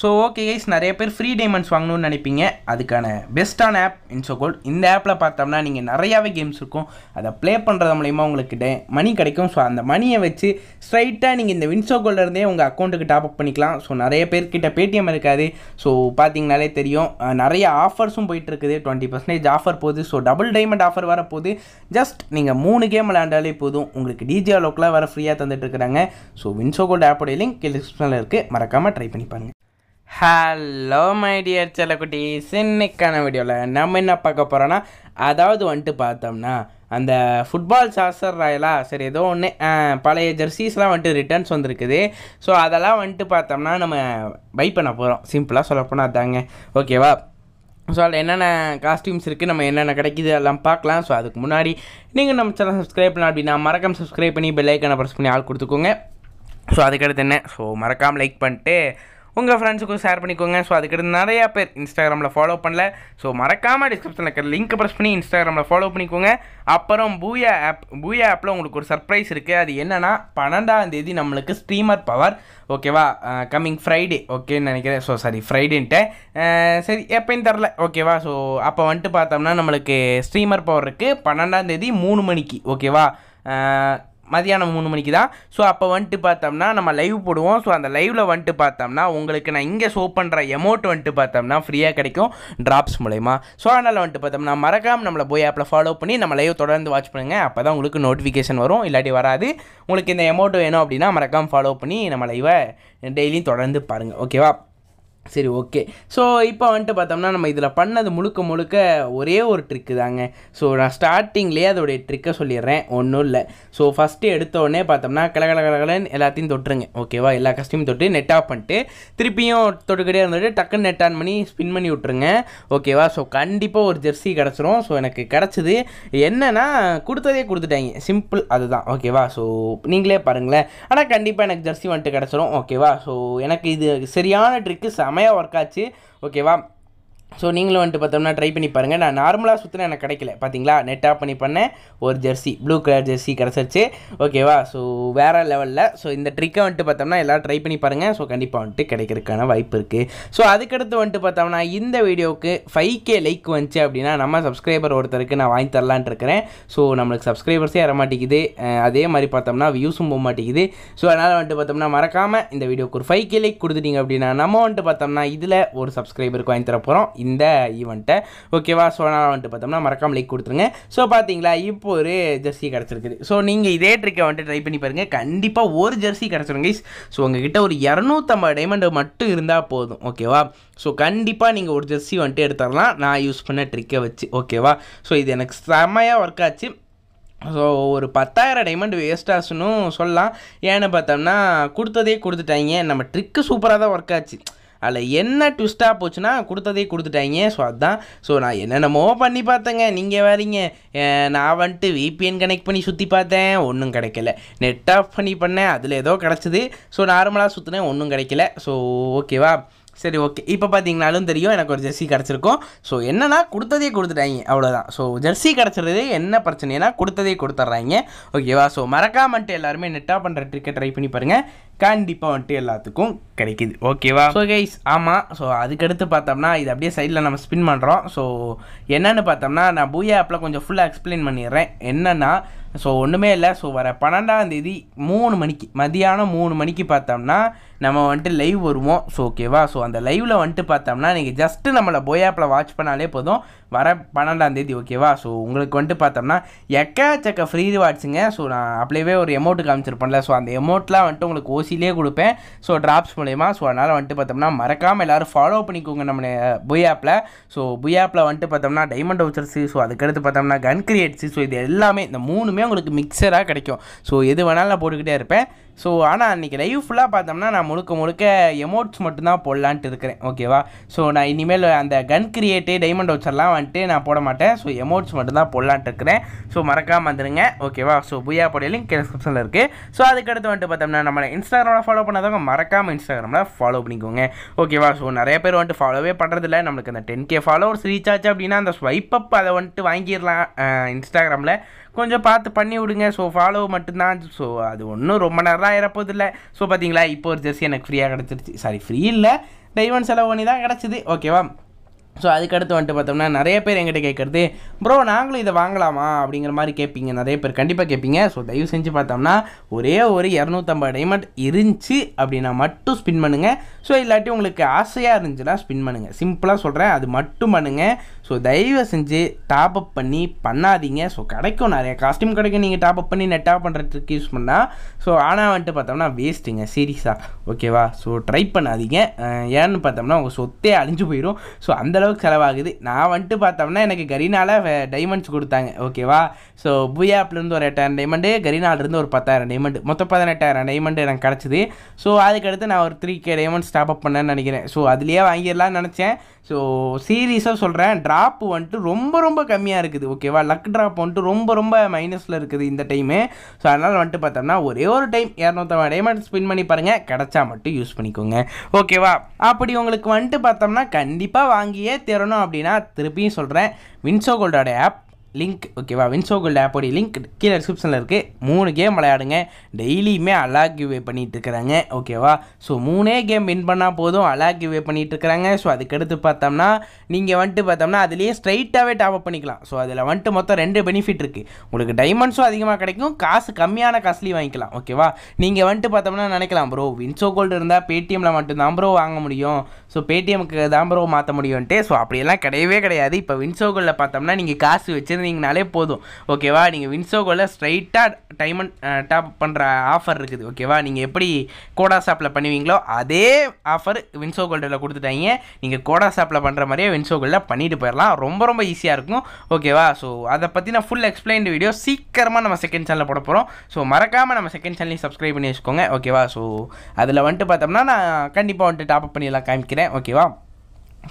so okay guys நிறைய பேர் free diamonds வாங்கணும்னு நினைப்பீங்க அதுக்கான பெஸ்ட்டான ஆப் கோல்ட் இந்த ஆப்பில் பார்த்தோம்னா நீங்கள் நிறையாவே கேம்ஸ் இருக்கும் அதை ப்ளே பண்ணுறது மூலிமா உங்களுக்கு டே மணி கிடைக்கும் ஸோ அந்த மணியை வச்சு ஸ்ட்ரைட்டாக நீங்கள் இந்த இருந்தே உங்கள் அக்கௌண்ட்டுக்கு டாப் அப் பண்ணிக்கலாம் ஸோ நிறைய பேர்கிட்ட பேடிஎம் இருக்காது ஸோ பார்த்தீங்கனாலே தெரியும் நிறைய ஆஃபர்ஸும் போயிட்டுருக்குது டுவெண்ட்டி பர்சன்டேஜ் ஆஃபர் போகுது ஸோ டபுள் டைமண்ட் ஆஃபர் வரப்போகுது ஜஸ்ட் நீங்கள் மூணு கேம் விளையாண்டாலே போதும் உங்களுக்கு டிஜே அலோக்கெலாம் வேறு ஃப்ரீயாக தந்துட்டுருக்குறாங்க ஸோ வின்சோகோல்ட் ஆப்போடைய லிங்க் டிஸ்கிரிப்ஷனில் இருக்குது மறக்காமல் ட்ரை பண்ணி பாருங்கள் ஹலோ மை டியர் செல்லக்குட்டீஸ் இன்னைக்கான வீடியோவில் நம்ம என்ன பார்க்க போகிறோன்னா அதாவது வந்துட்டு பார்த்தோம்னா அந்த ஃபுட்பால் சாஸ்டர் ராயலா சரி ஏதோ ஒன்று பழைய ஜெர்சிஸ்லாம் வந்துட்டு ரிட்டர்ன்ஸ் வந்திருக்குது ஸோ அதெல்லாம் வந்துட்டு பார்த்தோம்னா நம்ம பை பண்ண போகிறோம் சிம்பிளாக சொல்லப்போனால் அதாங்க ஓகேவா ஸோ அதில் என்னென்ன காஸ்ட்யூம்ஸ் இருக்குது நம்ம என்னென்ன கிடைக்கிது எல்லாம் பார்க்கலாம் ஸோ அதுக்கு முன்னாடி நீங்கள் நம்ம சேனல் சப்ஸ்கிரைப் பண்ணலாம் அப்படின்னா மறக்காம சப்ஸ்கிரைப் பண்ணி பெல் ஐக்கனை ப்ரெஸ் பண்ணி ஆள் கொடுத்துக்கோங்க ஸோ அதுக்கடுத்து என்ன ஸோ மறக்காமல் லைக் பண்ணிட்டு உங்கள் ஃப்ரெண்ட்ஸுக்கும் ஷேர் பண்ணிக்கோங்க ஸோ அதுக்கிட்ட நிறையா பேர் இன்ஸ்டாகிராமில் ஃபாலோ பண்ணல ஸோ மறக்காமல் டிஸ்கிரிப்ஷனில் இருக்கிற லிங்க் ப்ரெஸ் பண்ணி இன்ஸ்டாகிராமில் ஃபாலோ பண்ணிக்கோங்க அப்புறம் பூயா ஆப் பூயா ஆப்பில் உங்களுக்கு ஒரு சர்ப்ரைஸ் இருக்குது அது என்னென்னா பன்னெண்டாம் தேதி நம்மளுக்கு ஸ்ட்ரீமர் பவர் ஓகேவா கம்மிங் ஃப்ரைடே ஓகேன்னு நினைக்கிறேன் ஸோ சாரி ஃப்ரைடேன்ட்டு சரி எப்பயும் தரல ஓகேவா ஸோ அப்போ வந்துட்டு பார்த்தோம்னா நம்மளுக்கு ஸ்ட்ரீமர் பவர் இருக்குது பன்னெண்டாம் தேதி மூணு மணிக்கு ஓகேவா மதியானம் மூணு மணிக்கு தான் ஸோ அப்போ வந்துட்டு பார்த்தோம்னா நம்ம லைவ் போடுவோம் ஸோ அந்த லைவில் வந்துட்டு பார்த்தோம்னா உங்களுக்கு நான் இங்கே ஷோ பண்ணுற எமௌண்ட் வந்துட்டு பார்த்தோம்னா ஃப்ரீயாக கிடைக்கும் ட்ராப்ஸ் மூலயமா ஸோ அதனால் வந்துட்டு பார்த்தோம்னா மறக்காமல் நம்மளை போய் ஆப்பில் ஃபாலோ பண்ணி நம்ம லைவ் தொடர்ந்து வாட்ச் பண்ணுங்கள் அப்போ தான் உங்களுக்கு நோட்டிஃபிகேஷன் வரும் இல்லாட்டி வராது உங்களுக்கு இந்த எமௌண்ட் வேணும் அப்படின்னா மறக்காமல் ஃபாலோ பண்ணி நம்ம லைவை டெய்லியும் தொடர்ந்து பாருங்கள் ஓகேவா சரி ஓகே ஸோ இப்போ வந்துட்டு பார்த்தோம்னா நம்ம இதில் பண்ணது முழுக்க முழுக்க ஒரே ஒரு ட்ரிக்கு தாங்க ஸோ நான் ஸ்டார்டிங்லேயே அதோடைய ட்ரிக்கை சொல்லிடுறேன் ஒன்றும் இல்லை ஸோ ஃபஸ்ட்டு எடுத்தோடனே பார்த்தோம்னா கலகல கலகலன்னு எல்லாத்தையும் தொட்டுருங்க ஓகேவா எல்லா கஸ்டமையும் தொட்டு நெட் ஆஃப் பண்ணிட்டு திருப்பியும் தொட்டுக்கிட்டே இருந்துட்டு டக்குன்னு நெட் ஆன் பண்ணி ஸ்பின் பண்ணி விட்ருங்க ஓகேவா ஸோ கண்டிப்பாக ஒரு ஜெர்சி கிடச்சிரும் ஸோ எனக்கு கிடச்சிது என்னென்னா கொடுத்ததே கொடுத்துட்டாங்க சிம்பிள் அதுதான் ஓகேவா ஸோ நீங்களே பாருங்களேன் ஆனால் கண்டிப்பாக எனக்கு ஜெர்சி வந்துட்டு கிடச்சிரும் ஓகேவா ஸோ எனக்கு இது சரியான ட்ரிக்கு செம செமையாக ஒர்க் ஆச்சு ஓகேவா ஸோ நீங்களும் வந்துட்டு பார்த்தோம்னா ட்ரை பண்ணி பாருங்கள் நான் நார்மலாக சுற்றின எனக்கு கிடைக்கல பார்த்தீங்களா நெட் ஆஃப் பண்ணி பண்ணேன் ஒரு ஜெர்சி ப்ளூ கலர் ஜெர்சி கிடச்சிருச்சு ஓகேவா ஸோ வேறு லெவலில் ஸோ இந்த ட்ரிக்கை வந்துட்டு பார்த்தோம்னா எல்லோரும் ட்ரை பண்ணி பாருங்கள் ஸோ கண்டிப்பாக வந்துட்டு கிடைக்கிறதுக்கான வாய்ப்பு இருக்குது ஸோ அதுக்கடுத்து வந்துட்டு பார்த்தோம்னா இந்த வீடியோவுக்கு ஃபைவ் கே லைக் வந்துச்சு அப்படின்னா நம்ம சப்ஸ்கிரைபர் ஒருத்தருக்கு நான் வாங்கி தரலான்ட்டு இருக்கிறேன் ஸோ நம்மளுக்கு சப்ஸ்கிரைபர்ஸே வரமாட்டேங்குது அதே மாதிரி பார்த்தோம்னா வியூஸும் போக மாட்டேங்குது ஸோ அதனால் வந்துட்டு பார்த்தோம்னா மறக்காமல் இந்த வீடியோக்கு ஒரு ஃபைவ் கே லைக் கொடுத்துட்டீங்க அப்படின்னா நம்ம வந்துட்டு பார்த்தோம்னா இதில் ஒரு சப்ஸ்கிரைபருக்கு வாங்கி தர போகிறோம் இந்த ஈவெண்ட்டை ஓகேவா ஸோ நான் வந்துட்டு பார்த்தோம்னா மறக்காமல் லைக் கொடுத்துருங்க ஸோ பார்த்தீங்களா இப்போ ஒரு ஜெர்சி கிடச்சிருக்குது ஸோ நீங்கள் இதே ட்ரிக்கை வந்துட்டு ட்ரை பண்ணி பாருங்கள் கண்டிப்பாக ஒரு ஜெர்சி கிடச்சிருங்க ஸோ உங்ககிட்ட ஒரு இரநூத்தம்பது டைமண்டு மட்டும் இருந்தால் போதும் ஓகேவா ஸோ கண்டிப்பாக நீங்கள் ஒரு ஜெர்சி வந்துட்டு எடுத்துடலாம் நான் யூஸ் பண்ண ட்ரிக்கை வச்சு ஓகேவா ஸோ இது எனக்கு செம்மையாக ஒர்க் ஆச்சு ஸோ ஒரு பத்தாயிரம் டைமண்ட் வேஸ்ட் ஆச்சுன்னு சொல்லலாம் ஏன்னு பார்த்தோம்னா கொடுத்ததே கொடுத்துட்டாங்க நம்ம ட்ரிக்கு சூப்பராக தான் ஒர்க் ஆச்சு அதில் என்ன ட்விஸ்ட்டாக போச்சுன்னா கொடுத்ததே கொடுத்துட்டாங்க ஸோ அதுதான் ஸோ நான் என்னென்னமோ பண்ணி பார்த்தேங்க நீங்கள் வரீங்க நான் வந்துட்டு விபிஎன் கனெக்ட் பண்ணி சுற்றி பார்த்தேன் ஒன்றும் கிடைக்கல நெட் ஆஃப் பண்ணி பண்ணேன் அதில் ஏதோ கிடச்சிது ஸோ நார்மலாக சுற்றினேன் ஒன்றும் கிடைக்கல ஸோ ஓகேவா சரி ஓகே இப்போ பார்த்தீங்கனாலும் தெரியும் எனக்கு ஒரு ஜெர்சி கிடச்சிருக்கும் ஸோ என்னன்னா கொடுத்ததே கொடுத்துட்டாங்க அவ்வளோதான் ஸோ ஜெர்சி கிடச்சிருது என்ன பிரச்சனைனா கொடுத்ததே கொடுத்துட்றாங்க ஓகேவா ஸோ மறக்காம வந்துட்டு எல்லாருமே நெட்டாக பண்ணுற ட்ரிக்கை ட்ரை பண்ணி பாருங்கள் கண்டிப்பாக வந்துட்டு எல்லாத்துக்கும் கிடைக்கிது ஓகேவா ஸோ கைஸ் ஆமாம் ஸோ அதுக்கடுத்து பார்த்தோம்னா இது அப்படியே சைடில் நம்ம ஸ்பின் பண்ணுறோம் ஸோ என்னென்னு பார்த்தோம்னா நான் பூயா ஆப்பில் கொஞ்சம் ஃபுல்லாக எக்ஸ்பிளைன் பண்ணிடுறேன் என்னென்னா ஸோ ஒன்றுமே இல்லை ஸோ வர பன்னெண்டாம் தேதி மூணு மணிக்கு மதியானம் மூணு மணிக்கு பார்த்தோம்னா நம்ம வந்துட்டு லைவ் வருவோம் ஸோ ஓகேவா ஸோ அந்த லைவில் வந்துட்டு பார்த்தோம்னா நீங்கள் ஜஸ்ட்டு நம்மளை போயாப்பில் வாட்ச் பண்ணாலே போதும் வர தேதி ஓகேவா ஸோ உங்களுக்கு வந்துட்டு பார்த்தோம்னா எக்கச்சக்க ஃப்ரீ ரிவார்ட்ஸுங்க ஸோ நான் அப்படியே ஒரு எமௌண்ட் காமிச்சிருப்பேன்ல ஸோ அந்த எமௌண்ட்லாம் வந்துட்டு உங்களுக்கு ஓசிலே கொடுப்பேன் ஸோ ட்ராப்ஸ் மூலயமா ஸோ அதனால் வந்துட்டு பார்த்தோம்னா மறக்காமல் எல்லோரும் ஃபாலோ பண்ணிக்கோங்க நம்ம புயாப்பில் ஆப்பில் ஸோ புயாப்பில் ஆப்பில் வந்துட்டு பார்த்தோம்னா டைமண்ட் வவுச்சர்ஸு ஸோ அதுக்கடுத்து பார்த்தோம்னா கன் கிரியேட்ஸு ஸோ இது எல்லாமே இந்த மூணுமே உங்களுக்கு மிக்சராக கிடைக்கும் ஸோ எது வேணாலும் நான் போட்டுக்கிட்டே இருப்பேன் ஸோ ஆனால் அன்றைக்கி லைவ் ஃபுல்லாக பார்த்தோம்னா நான் முழுக்க முழுக்க எமோட்ஸ் மட்டும்தான் போடலான்ட்டு இருக்கிறேன் ஓகேவா ஸோ நான் இனிமேல் அந்த கன் கிரியேட்டு டைமண்ட் வச்சர்லாம் வந்துட்டு நான் போட மாட்டேன் ஸோ எமோட்ஸ் மட்டும்தான் போடலான்ட்டு இருக்கிறேன் ஸோ மறக்காமல் வந்துடுங்க ஓகேவா ஸோ புயா போடைய லிங்க் டிஸ்கிரிப்ஷனில் இருக்குது ஸோ அதுக்கடுத்து வந்துட்டு பார்த்தோம்னா நம்மளை இன்ஸ்டாகிராமில் ஃபாலோ பண்ணாதவங்க மறக்காமல் இன்ஸ்டாகிராமில் ஃபாலோ பண்ணிக்கோங்க ஓகேவா ஸோ நிறைய பேர் வந்துட்டு ஃபாலோவே பண்ணுறதில்ல நம்மளுக்கு அந்த டென் கே ஃபாலோவர்ஸ் ரீச் ஆச்சு அப்படின்னா அந்த ஸ்வைப் அப் அதை வந்துட்டு வாங்கிடலாம் இன்ஸ்டாகிராமில் கொஞ்சம் பார்த்து பண்ணி விடுங்க ஸோ ஃபாலோ மட்டும்தான் ஸோ அது ஒன்றும் ரொம்ப நேரம் இறப்போது இல்லை ஸோ பார்த்தீங்களா இப்போ ஒரு ஜெர்சி எனக்கு ஃப்ரீயாக கிடச்சிருச்சு சாரி ஃப்ரீ இல்லை டைவன் செலவு பண்ணி தான் கிடச்சிது ஓகேவா ஸோ அதுக்கடுத்து வந்துட்டு பார்த்தோம்னா நிறைய பேர் எங்கிட்ட கேட்குறது ப்ரோ நாங்களும் இதை வாங்கலாமா அப்படிங்கிற மாதிரி கேட்பீங்க நிறைய பேர் கண்டிப்பாக கேட்பீங்க ஸோ தயவு செஞ்சு பார்த்தோம்னா ஒரே ஒரு இரநூத்தம்பது டைமண்ட் இருந்துச்சு அப்படின்னா மட்டும் ஸ்பின் பண்ணுங்கள் ஸோ இல்லாட்டி உங்களுக்கு ஆசையாக இருந்துச்சுன்னா ஸ்பின் பண்ணுங்கள் சிம்பிளாக சொல்கிறேன் அது மட்டும் பண்ணுங்கள் ஸோ தயவு செஞ்சு டாப் அப் பண்ணி பண்ணாதீங்க ஸோ கிடைக்கும் நிறைய காஸ்ட்யூம் கிடைக்கும் நீங்கள் டாப் அப் பண்ணி நெட்டாக பண்ணுறதுக்கு யூஸ் பண்ணால் ஸோ ஆனால் வந்துட்டு பார்த்தோம்னா வேஸ்ட்டுங்க சீரியஸாக ஓகேவா ஸோ ட்ரை பண்ணாதீங்க ஏன்னு பார்த்தோம்னா உங்கள் சொத்தே அழிஞ்சு போயிடும் ஸோ அந்தளவு அளவுக்கு செலவாகுது நான் வந்துட்டு பார்த்தோம்னா எனக்கு கரீனால் டைமண்ட்ஸ் கொடுத்தாங்க ஓகேவா ஸோ புயாப்லேருந்து ஒரு எட்டாயிரம் டைமண்டு கரீனாலேருந்து ஒரு பத்தாயிரம் டைமண்டு மொத்தம் பதினெட்டாயிரம் டைமண்டு எனக்கு கிடச்சிது ஸோ அதுக்கடுத்து நான் ஒரு three K diamonds stop up பண்ணேன்னு நினைக்கிறேன் ஸோ அதுலேயே வாங்கிடலான்னு நினச்சேன் ஸோ சீரியஸாக சொல்கிறேன் ட்ராப்பு வந்துட்டு ரொம்ப ரொம்ப கம்மியாக இருக்குது ஓகேவா லக் ட்ராப் வந்துட்டு ரொம்ப ரொம்ப மைனஸில் இருக்குது இந்த டைமு ஸோ அதனால் வந்துட்டு பார்த்தோம்னா ஒரே ஒரு டைம் இரநூத்தம்பது டைமண்ட் ஸ்பின் பண்ணி பாருங்கள் கிடச்சா மட்டும் யூஸ் பண்ணிக்கோங்க ஓகேவா அப்படி உங்களுக்கு வந்துட்டு பார்த்தோம்னா கண்டிப்பாக வாங்கிய பண்ணியே தேடணும் அப்படின்னா திருப்பியும் சொல்கிறேன் வின்சோ கோல்டோட ஆப் லிங்க் ஓகேவா வின்சோ கோல்டு ஆப்போடைய லிங்க் கீழே டிஸ்கிரிப்ஷனில் இருக்குது மூணு கேம் விளையாடுங்க டெய்லியுமே அலாக் பண்ணிகிட்ருக்குறாங்க ஓகேவா ஸோ மூணே கேம் வின் பண்ணால் போதும் அலாக் பண்ணிகிட்ருக்குறாங்க ஸோ அதுக்கடுத்து பார்த்தோம்னா நீங்கள் வந்துட்டு பார்த்தோம்னா அதுலேயே ஸ்ட்ரைட்டாகவே டாப் அப் பண்ணிக்கலாம் ஸோ அதில் வந்துட்டு மொத்தம் ரெண்டு பெனிஃபிட் இருக்குது உங்களுக்கு டைமண்ட்ஸும் அதிகமாக கிடைக்கும் காசு கம்மியான காஸ்ட்லேயும் வாங்கிக்கலாம் ஓகேவா நீங்கள் வந்துட்டு பார்த்தோம்னா நினைக்கலாம் ப்ரோ வின்சோ கோல்டு இருந்தால் பேடிஎம்மில் மட்டும்தான் ப்ரோ வாங்க முடியும் ஸோ பேடிஎம்க்கு தான் ப்ரோ மாற்ற முடியும்ன்ட்டு ஸோ அப்படியெல்லாம் கிடையவே கிடையாது இப்போ வின்சோகோலில் பார்த்தோம்னா நீங்கள் காசு வச்சுருந்தீங்கனாலே போதும் ஓகேவா நீங்கள் வின்சோகோலில் ஸ்ட்ரைட்டாக டைமண்ட் டாப் பண்ணுற ஆஃபர் இருக்குது ஓகேவா நீங்கள் எப்படி கோடா ஷாப்பில் பண்ணுவீங்களோ அதே ஆஃபர் வின்சோ கோல்டில் கொடுத்துட்டாங்க நீங்கள் கோடா ஷாப்பில் பண்ணுற மாதிரியே வின்சோ கோல்டில் பண்ணிட்டு போயிடலாம் ரொம்ப ரொம்ப ஈஸியாக இருக்கும் ஓகேவா ஸோ அதை பற்றி நான் ஃபுல் எக்ஸ்பிளைன்டு வீடியோ சீக்கிரமாக நம்ம செகண்ட் சேனலில் போட போகிறோம் ஸோ மறக்காமல் நம்ம செகண்ட் சேனலையும் சப்ஸ்கிரைப் பண்ணி வச்சுக்கோங்க ஓகேவா ஸோ அதில் வந்துட்டு பார்த்தோம்னா நான் கண்டிப்பாக வந்துட்டு டாப் அப் பண்ணிடலாம் காமிக்கிறேன் நினைக்கிறேன் ஓகேவா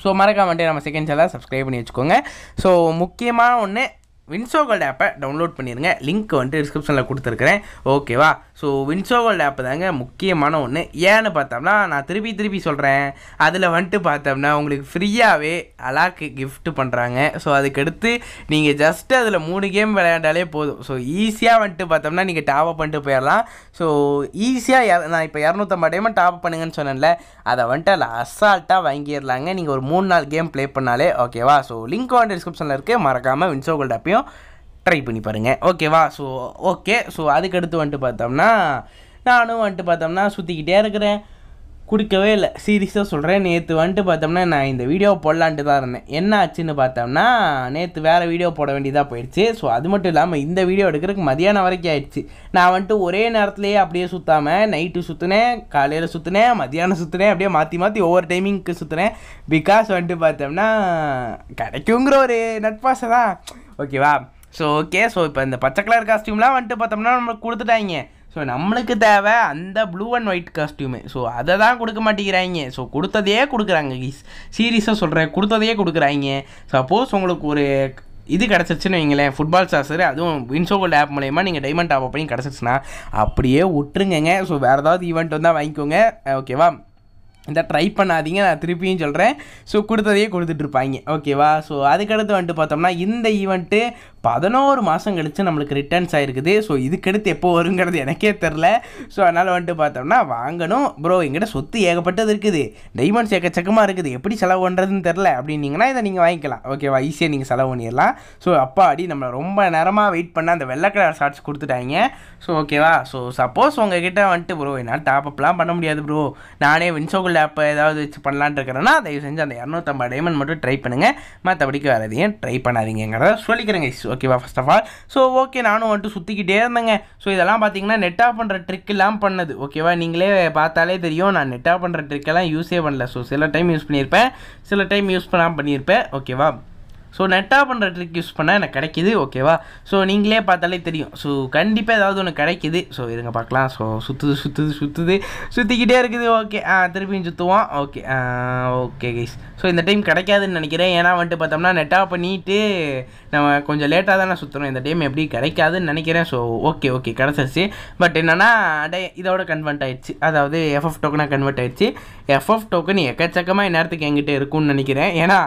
ஸோ மறக்காமட்டே நம்ம செகண்ட் சேனலை சப்ஸ்கிரைப் பண்ணி வச்சுக்கோங்க ஸோ முக்கியமான ஒன்று வின்சோ வின்சோகோல்ட் ஆப்பை டவுன்லோட் பண்ணிடுங்க லிங்க் வந்துட்டு டிஸ்கிரிப்ஷனில் கொடுத்துருக்குறேன் ஓகேவா ஸோ வின்சோ கோல்டு ஆப் தாங்க முக்கியமான ஒன்று ஏன்னு பார்த்தோம்னா நான் திருப்பி திருப்பி சொல்கிறேன் அதில் வந்துட்டு பார்த்தோம்னா உங்களுக்கு ஃப்ரீயாகவே அலாக்கு கிஃப்ட் பண்ணுறாங்க ஸோ அதுக்கடுத்து நீங்கள் ஜஸ்ட் அதில் மூணு கேம் விளையாண்டாலே போதும் ஸோ ஈஸியாக வந்துட்டு பார்த்தோம்னா நீங்கள் டாப் அப் பண்ணிட்டு போயிடலாம் ஸோ ஈஸியாக நான் இப்போ இரநூத்தம்பது டைமண்ட் டாப் பண்ணுங்கன்னு சொன்னேன்ல அதை வந்துட்டு அதில் அசால்ட்டாக வாங்கிடலாங்க நீங்கள் ஒரு மூணு நாள் கேம் ப்ளே பண்ணாலே ஓகேவா ஸோ லிங்க் வந்து டிஸ்கிரிப்ஷனில் இருக்குது மறக்காமல் வின்சோ வின்சோகோல்ட் ஆப்பையும் எல்லாத்தையும் ட்ரை பண்ணி பாருங்கள் ஓகேவா ஸோ ஓகே ஸோ அதுக்கடுத்து வந்துட்டு பார்த்தோம்னா நானும் வந்துட்டு பார்த்தோம்னா சுற்றிக்கிட்டே இருக்கிறேன் குடிக்கவே இல்லை சீரியஸாக சொல்கிறேன் நேற்று வந்துட்டு பார்த்தோம்னா நான் இந்த வீடியோ போடலான்ட்டு தான் இருந்தேன் என்ன ஆச்சுன்னு பார்த்தோம்னா நேற்று வேறு வீடியோ போட வேண்டியதாக போயிடுச்சு ஸோ அது மட்டும் இல்லாமல் இந்த வீடியோ எடுக்கிறதுக்கு மதியானம் வரைக்கும் ஆயிடுச்சு நான் வந்துட்டு ஒரே நேரத்துலேயே அப்படியே சுற்றாமல் நைட்டு சுற்றினேன் காலையில் சுற்றினேன் மதியானம் சுற்றினேன் அப்படியே மாற்றி மாற்றி ஒவ்வொரு டைமிங்க்கு சுற்றினேன் பிகாஸ் வந்துட்டு பார்த்தோம்னா கிடைக்குங்கிற ஒரு நட்பாசை தான் ஓகேவா ஸோ ஓகே ஸோ இப்போ இந்த பச்சை கலர் காஸ்டியூம்லாம் வந்துட்டு பார்த்தோம்னா நம்மளுக்கு கொடுத்துட்டாங்க ஸோ நம்மளுக்கு தேவை அந்த blue and white costume so அதை தான் கொடுக்க மாட்டேங்கிறாங்க ஸோ கொடுத்ததையே கொடுக்குறாங்க சீரியஸாக சொல்கிறேன் கொடுத்ததையே கொடுக்குறாங்க சப்போஸ் உங்களுக்கு ஒரு இது கிடச்சிருச்சுன்னு வைங்களேன் ஃபுட்பால் சாஸ்டர் அதுவும் கோல்டு ஆப் மூலயமா நீங்கள் டைமண்ட் ஆப் பண்ணி கிடச்சிருச்சுன்னா அப்படியே விட்டுருங்க ஸோ வேறு ஏதாவது ஈவெண்ட் வந்தால் வாங்கிக்கோங்க ஓகேவா இந்த ட்ரை பண்ணாதீங்க நான் திருப்பியும் சொல்கிறேன் ஸோ கொடுத்ததையே கொடுத்துட்ருப்பாங்க ஓகேவா ஸோ அதுக்கடுத்து வந்துட்டு பார்த்தோம்னா இந்த ஈவெண்ட்டு பதினோரு மாதம் கழித்து நம்மளுக்கு ரிட்டர்ன்ஸ் ஆகிருக்குது ஸோ இதுக்கடுத்து எப்போ வருங்கிறது எனக்கே தெரில ஸோ அதனால் வந்துட்டு பார்த்தோம்னா வாங்கணும் ப்ரோ எங்கிட்ட சொத்து ஏகப்பட்டது இருக்குது டைமண்ட்ஸ் ஏக்கச்சக்கமாக இருக்குது எப்படி செலவு பண்ணுறதுன்னு தெரில அப்படின்னீங்கன்னா இதை நீங்கள் வாங்கிக்கலாம் ஓகேவா ஈஸியாக நீங்கள் செலவு பண்ணிடலாம் ஸோ அப்பா அடி நம்மளை ரொம்ப நேரமாக வெயிட் பண்ண அந்த வெள்ளை கலர் ஷார்ட்ஸ் கொடுத்துட்டாங்க ஸோ ஓகேவா ஸோ சப்போஸ் உங்ககிட்ட வந்துட்டு ப்ரோ என்னால் டாப்அப்லாம் பண்ண முடியாது ப்ரோ நானே வின்சோகுள்ள இல்லை அப்போ ஏதாவது வச்சு பண்ணலான் இருக்கிறேன்னா தயவு செஞ்சு அந்த இரநூத்தம்பது டைமண்ட் மட்டும் ட்ரை பண்ணுங்கள் மற்றபடிக்கு வேறு எதையும் ட்ரை பண்ணாதீங்கிறத சொல்லிக்கிறேங்க இஸ் ஓகேவா first of all so okay நானும் வந்துட்டு சுற்றிக்கிட்டே இருந்தேங்க ஸோ இதெல்லாம் பார்த்தீங்கன்னா ஆஃப் பண்ணுற ட்ரிக்கெல்லாம் பண்ணது ஓகேவா நீங்களே பார்த்தாலே தெரியும் நான் நெட்டாக பண்ணுற ட்ரிக்கெல்லாம் யூஸே பண்ணல ஸோ சில டைம் யூஸ் பண்ணியிருப்பேன் சில டைம் யூஸ் பண்ணாமல் பண்ணியிருப்பேன் ஓகேவா ஸோ நெட்டாக பண்ணுற ட்ரிக் யூஸ் பண்ணால் எனக்கு கிடைக்கிது ஓகேவா ஸோ நீங்களே பார்த்தாலே தெரியும் ஸோ கண்டிப்பாக ஏதாவது ஒன்று கிடைக்கிது ஸோ இதுங்க பார்க்கலாம் ஸோ சுற்றுது சுற்றுது சுற்றுது சுற்றிக்கிட்டே இருக்குது ஓகே ஆ திருப்பியும் சுற்றுவோம் ஓகே ஓகே கைஸ் ஸோ இந்த டைம் கிடைக்காதுன்னு நினைக்கிறேன் ஏன்னா வந்துட்டு பார்த்தோம்னா நெட்டாக பண்ணிவிட்டு நம்ம கொஞ்சம் லேட்டாக தானே சுற்றுறோம் இந்த டைம் எப்படி கிடைக்காதுன்னு நினைக்கிறேன் ஸோ ஓகே ஓகே கிடச்சிருச்சு பட் என்னென்னா அடே இதோட கன்வெர்ட் ஆகிடுச்சு அதாவது எஃப்எஃப் டோக்கனாக கன்வெர்ட் ஆகிடுச்சு எஃப்எஃப் டோக்கன் எக்கச்சக்கமாக நேரத்துக்கு என்கிட்ட இருக்கும்னு நினைக்கிறேன் ஏன்னா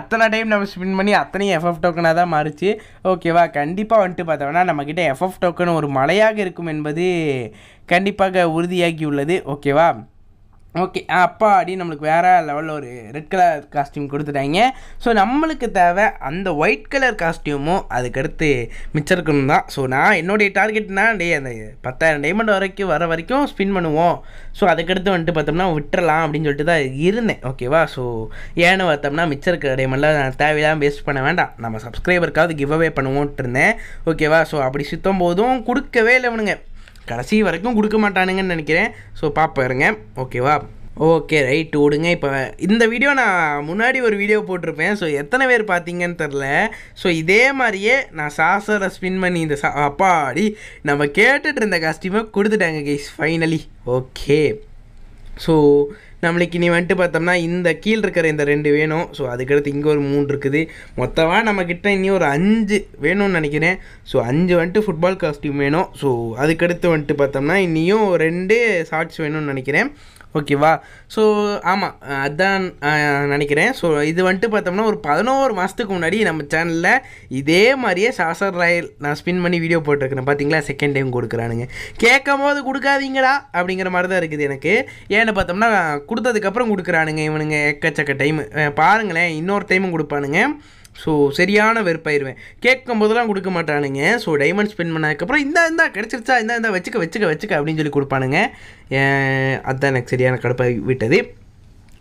அத்தனை டைம் நம்ம ஸ்பின் பண்ணி அத்தனையும் எஃப்எஃப் டோக்கனாக தான் மாறிச்சு ஓகேவா கண்டிப்பாக வந்துட்டு பார்த்தோம்னா நம்மக்கிட்ட எஃப்எஃப் டோக்கன் ஒரு மலையாக இருக்கும் என்பது கண்டிப்பாக உறுதியாகி உள்ளது ஓகேவா ஓகே அப்பா அப்படின்னு நம்மளுக்கு வேறு லெவலில் ஒரு ரெட் கலர் காஸ்டியூம் கொடுத்துட்டாங்க ஸோ நம்மளுக்கு தேவை அந்த ஒயிட் கலர் காஸ்டியூமும் அதுக்கடுத்து மிச்சம் இருக்கணும் தான் ஸோ நான் என்னுடைய டார்கெட்னா டே அந்த பத்தாயிரம் டைமண்ட் வரைக்கும் வர வரைக்கும் ஸ்பின் பண்ணுவோம் ஸோ அதுக்கடுத்து வந்துட்டு பார்த்தோம்னா விட்டுறலாம் அப்படின்னு சொல்லிட்டு தான் இருந்தேன் ஓகேவா ஸோ ஏன்னு பார்த்தோம்னா மிச்சம் இருக்கிற டைமண்டில் நான் தேவையெல்லாம் வேஸ்ட் பண்ண வேண்டாம் நம்ம சப்ஸ்கிரைபருக்காவது கிவ் அவே பண்ணுவோன்ட்டு இருந்தேன் ஓகேவா ஸோ அப்படி சுத்தம் போதும் கொடுக்கவே இல்லை இவனுங்க கடைசி வரைக்கும் கொடுக்க மாட்டானுங்கன்னு நினைக்கிறேன் ஸோ பார்ப்பாருங்க இருங்க ஓகேவா ஓகே ரைட்டு விடுங்க இப்போ இந்த வீடியோ நான் முன்னாடி ஒரு வீடியோ போட்டிருப்பேன் ஸோ எத்தனை பேர் பார்த்தீங்கன்னு தெரில ஸோ இதே மாதிரியே நான் சாசரை ஸ்பின் பண்ணி இந்த சா அப்பாடி நம்ம கேட்டுட்டு இருந்த கஸ்டியூமை கொடுத்துட்டாங்க கைஸ் ஃபைனலி ஓகே ஸோ நம்மளுக்கு இனி வந்துட்டு பார்த்தோம்னா இந்த கீழ் இருக்கிற இந்த ரெண்டு வேணும் ஸோ அதுக்கடுத்து இங்கே ஒரு மூணு இருக்குது மொத்தமாக நம்மக்கிட்ட இனி ஒரு அஞ்சு வேணும்னு நினைக்கிறேன் ஸோ அஞ்சு வந்துட்டு ஃபுட்பால் காஸ்டியூம் வேணும் ஸோ அதுக்கடுத்து வந்துட்டு பார்த்தோம்னா இனியும் ரெண்டு ஷார்ட்ஸ் வேணும்னு நினைக்கிறேன் ஓகேவா ஸோ ஆமாம் அதுதான் நினைக்கிறேன் ஸோ இது வந்துட்டு பார்த்தோம்னா ஒரு பதினோரு மாதத்துக்கு முன்னாடி நம்ம சேனலில் இதே மாதிரியே சாசர் ராயல் நான் ஸ்பின் பண்ணி வீடியோ போட்டிருக்கிறேன் பார்த்தீங்களா செகண்ட் டைம் கொடுக்குறானுங்க கேட்கும் போது கொடுக்காதீங்களா அப்படிங்கிற மாதிரி தான் இருக்குது எனக்கு ஏன்னு பார்த்தோம்னா கொடுத்ததுக்கப்புறம் கொடுக்குறானுங்க இவனுங்க எக்கச்சக்க டைம் பாருங்களேன் இன்னொரு டைமும் கொடுப்பானுங்க ஸோ சரியான வெறுப்பாயிருவேன் கேட்கும் போதெல்லாம் கொடுக்க மாட்டானுங்க ஸோ டைமண்ட் ஸ்பெண்ட் பண்ணதுக்கப்புறம் இந்த இந்தா கிடச்சிருச்சா இந்த இந்த வச்சுக்க வச்சுக்க வச்சுக்க அப்படின்னு சொல்லி கொடுப்பானுங்க அதுதான் எனக்கு சரியான கடுப்பாக விட்டது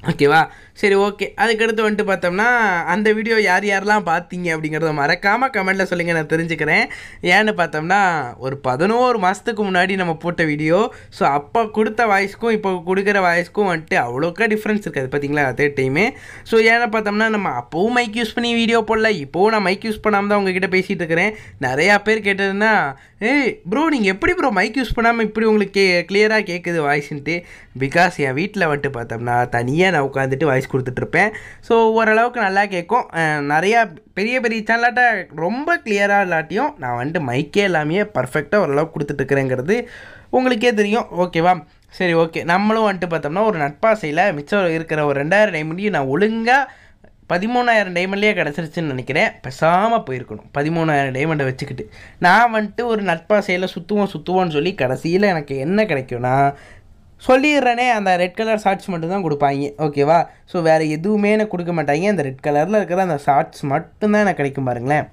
ஓகேவா சரி ஓகே அதுக்கடுத்து வந்துட்டு பார்த்தோம்னா அந்த வீடியோ யார் யாரெல்லாம் பார்த்தீங்க அப்படிங்கிறத மறக்காமல் கமெண்ட்டில் சொல்லுங்கள் நான் தெரிஞ்சுக்கிறேன் ஏன்னு பார்த்தோம்னா ஒரு பதினோரு மாதத்துக்கு முன்னாடி நம்ம போட்ட வீடியோ ஸோ அப்போ கொடுத்த வாய்ஸ்க்கும் இப்போ கொடுக்குற வாய்ஸ்க்கும் வந்துட்டு அவ்வளோக்கா டிஃப்ரென்ஸ் இருக்காது பார்த்தீங்களா அதே டைமே ஸோ ஏன்னு பார்த்தோம்னா நம்ம அப்போவும் மைக் யூஸ் பண்ணி வீடியோ போடல இப்போவும் நான் மைக் யூஸ் பண்ணாமல் தான் உங்ககிட்ட பேசிகிட்டு இருக்கிறேன் நிறையா பேர் கேட்டதுன்னா ஏய் ப்ரோ நீங்கள் எப்படி ப்ரோ மைக் யூஸ் பண்ணாமல் இப்படி உங்களுக்கு கே கிளியராக கேட்குது வாய்ஸ்ன்ட்டு பிகாஸ் என் வீட்டில் வந்துட்டு பார்த்தோம்னா தனியாக நான் உட்காந்துட்டு வாய்ஸ் கொடுத்துட்ருப்பேன் ஸோ ஓரளவுக்கு நல்லா கேட்கும் நிறையா பெரிய பெரிய சேனலாட்ட ரொம்ப கிளியராக இல்லாட்டியும் நான் வந்துட்டு மைக்கே எல்லாமே பர்ஃபெக்டாக ஓரளவுக்கு கொடுத்துட்ருக்குறேங்கிறது உங்களுக்கே தெரியும் ஓகேவா சரி ஓகே நம்மளும் வந்துட்டு பார்த்தோம்னா ஒரு நட்பாசையில் மிச்சம் இருக்கிற ஒரு ரெண்டாயிரம் டைமண்டியும் நான் ஒழுங்காக பதிமூணாயிரம் டைமண்ட்லேயே கிடச்சிருச்சுன்னு நினைக்கிறேன் பெசாமல் போயிருக்கணும் பதிமூணாயிரம் டைமண்டை வச்சுக்கிட்டு நான் வந்துட்டு ஒரு நட்பாசையில் சுற்றுவோம் சுற்றுவோன்னு சொல்லி கடைசியில் எனக்கு என்ன கிடைக்கும்னா சொல்லிடுறேனே அந்த ரெட் கலர் ஷார்ட்ஸ் மட்டும்தான் கொடுப்பாங்க ஓகேவா ஸோ வேறு எதுவுமே எனக்கு கொடுக்க மாட்டாங்க அந்த ரெட் கலரில் இருக்கிற அந்த ஷார்ட்ஸ் மட்டும்தான் எனக்கு கிடைக்கும் பாருங்களேன்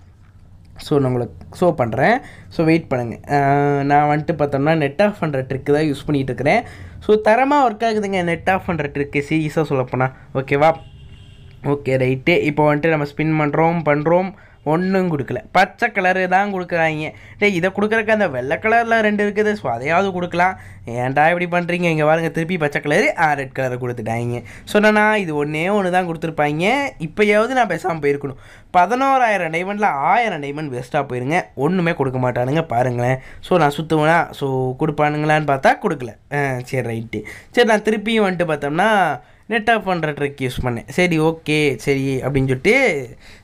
ஸோ நான் உங்களுக்கு ஷோ பண்ணுறேன் ஸோ வெயிட் பண்ணுங்கள் நான் வந்துட்டு பார்த்தோம்னா நெட் ஆஃப் பண்ணுற ட்ரிக்கு தான் யூஸ் பண்ணிகிட்டு இருக்கிறேன் ஸோ தரமாக ஒர்க் ஆகுதுங்க நெட் ஆஃப் பண்ணுற ட்ரிக்கு சீரியஸாக சொல்லப்போனால் ஓகேவா ஓகே ரைட்டு இப்போ வந்துட்டு நம்ம ஸ்பின் பண்ணுறோம் பண்ணுறோம் ஒன்றும் கொடுக்கல பச்சை கலரு தான் கொடுக்குறாங்க டே இதை கொடுக்குறக்கு அந்த வெள்ளை கலரில் ரெண்டு இருக்குது ஸோ அதையாவது கொடுக்கலாம் ஏன்டா இப்படி பண்ணுறீங்க இங்கே பாருங்கள் திருப்பி பச்சை கலரு ஆ ரெட் கலரை கொடுத்துட்டாங்க சொன்னேன்னா இது ஒன்றே ஒன்று தான் கொடுத்துருப்பாங்க இப்போயாவது நான் பேசாமல் போயிருக்கணும் பதினோராயிரம் டைமண்டில் ஆயிரம் டைமண்ட் வேஸ்ட்டாக போயிருங்க ஒன்றுமே கொடுக்க மாட்டானுங்க பாருங்களேன் ஸோ நான் சுற்றுவேனா ஸோ கொடுப்பானுங்களான்னு பார்த்தா கொடுக்கல சரி ரைட்டு சரி நான் திருப்பியும் வந்துட்டு பார்த்தோம்னா நெட் ஆஃப் பண்ணுற ட்ரிக் யூஸ் பண்ணேன் சரி ஓகே சரி அப்படின்னு சொல்லிட்டு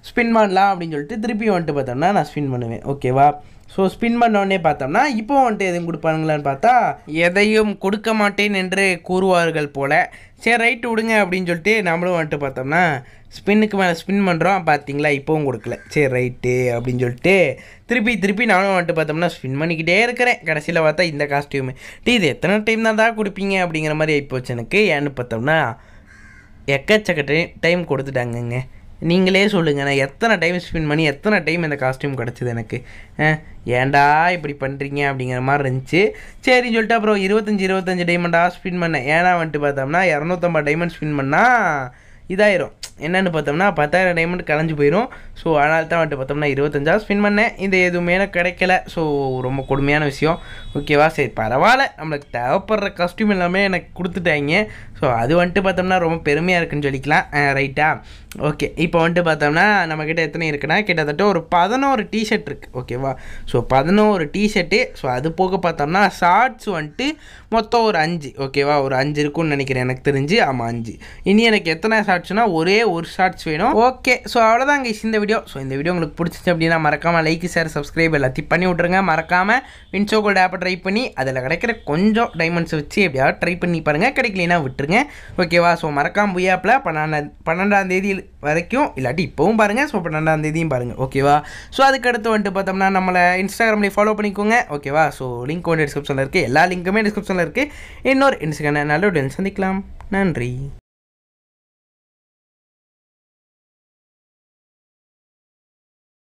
ஸ்பின் பண்ணலாம் அப்படின்னு சொல்லிட்டு திருப்பி வந்துட்டு பார்த்தோம்னா நான் ஸ்பின் பண்ணுவேன் ஓகேவா ஸோ ஸ்பின் பண்ணோடனே பார்த்தோம்னா இப்போ வந்துட்டு எதுவும் கொடுப்பானுங்களான்னு பார்த்தா எதையும் கொடுக்க மாட்டேன் என்று கூறுவார்கள் போல் சரி ரைட்டு விடுங்க அப்படின்னு சொல்லிட்டு நம்மளும் வந்துட்டு பார்த்தோம்னா ஸ்பின்னுக்கு மேலே ஸ்பின் பண்ணுறோம் பார்த்தீங்களா இப்போவும் கொடுக்கல சரி ரைட்டு அப்படின்னு சொல்லிட்டு திருப்பி திருப்பி நானும் வந்துட்டு பார்த்தோம்னா ஸ்பின் பண்ணிக்கிட்டே இருக்கிறேன் கடைசியில் பார்த்தா இந்த காஸ்டியூமு டீ இது எத்தனை டைம் தான் தான் கொடுப்பீங்க அப்படிங்கிற மாதிரி ஆகிப்போச்சு எனக்கு ஏன்னு பார்த்தோம்னா எக்கச்சக்க டைம் கொடுத்துட்டாங்கங்க நீங்களே சொல்லுங்கள் நான் எத்தனை டைம் ஸ்பெண்ட் பண்ணி எத்தனை டைம் இந்த காஸ்ட்யூம் கிடச்சிது எனக்கு ஏண்டா இப்படி பண்ணுறீங்க அப்படிங்கிற மாதிரி இருந்துச்சு சரின்னு சொல்லிட்டு அப்புறம் இருபத்தஞ்சி இருபத்தஞ்சி டைமண்டாக ஸ்பின் பண்ணேன் ஏன்னா வந்துட்டு பார்த்தோம்னா இரநூத்தம்பது டைமண்ட் ஸ்பின் பண்ணால் இதாயிரும் என்னென்னு பார்த்தோம்னா பத்தாயிரம் டைமண்ட் கலைஞ்சு போயிடும் ஸோ அதனால தான் வந்துட்டு பார்த்தோம்னா இருபத்தஞ்சா ஸ்பின் பண்ணேன் இந்த எதுவுமே கிடைக்கல ஸோ ரொம்ப கொடுமையான விஷயம் ஓகேவா சரி பரவாயில்ல நம்மளுக்கு தேவைப்படுற கஸ்டியூம் எல்லாமே எனக்கு கொடுத்துட்டாங்க ஸோ அது வந்துட்டு பார்த்தோம்னா ரொம்ப பெருமையாக இருக்குன்னு சொல்லிக்கலாம் ரைட்டா ஓகே இப்போ வந்துட்டு பார்த்தோம்னா நம்மக்கிட்ட எத்தனை இருக்குன்னா கிட்டத்தட்ட ஒரு பதினோரு டிஷர்ட் இருக்குது ஓகேவா ஸோ பதினோரு டிஷர்ட்டு ஸோ அது போக பார்த்தோம்னா ஷார்ட்ஸ் வந்துட்டு மொத்தம் ஒரு அஞ்சு ஓகேவா ஒரு அஞ்சு இருக்கும்னு நினைக்கிறேன் எனக்கு தெரிஞ்சு ஆமாம் அஞ்சு இனி எனக்கு எத்தனை ஷார்ட்ஸ்னால் ஒரே ஒரு ஷார்ட்ஸ் வேணும் ஓகே ஸோ அவ்வளோதான் கைஸ் இந்த வீடியோ ஸோ இந்த வீடியோ உங்களுக்கு பிடிச்சிச்சு அப்படின்னா மறக்காமல் லைக் ஷேர் சப்ஸ்கிரைப் எல்லாத்தையும் பண்ணி விட்ருங்க மறக்காமல் வின்சோ கோல்டு ஆப்பை ட்ரை பண்ணி அதில் கிடைக்கிற கொஞ்சம் டைமண்ட்ஸ் வச்சு எப்படியாவது ட்ரை பண்ணி பாருங்கள் கிடைக்கலனா விட்டு போட்டுருங்க ஓகேவா ஸோ மறக்காமல் போய் ஆப்பில் பன்னெண்டாம் பன்னெண்டாம் தேதி வரைக்கும் இல்லாட்டி இப்போவும் பாருங்கள் ஸோ பன்னெண்டாம் தேதியும் பாருங்கள் ஓகேவா ஸோ அதுக்கடுத்து வந்துட்டு பார்த்தோம்னா நம்மளை இன்ஸ்டாகிராமில் ஃபாலோ பண்ணிக்கோங்க ஓகேவா ஸோ லிங்க் வந்து டிஸ்கிரிப்ஷனில் இருக்குது எல்லா லிங்க்குமே டிஸ்கிரிப்ஷனில் இருக்குது இன்னொரு இன்ஸ்டாகிராம் நல்ல சந்திக்கலாம் நன்றி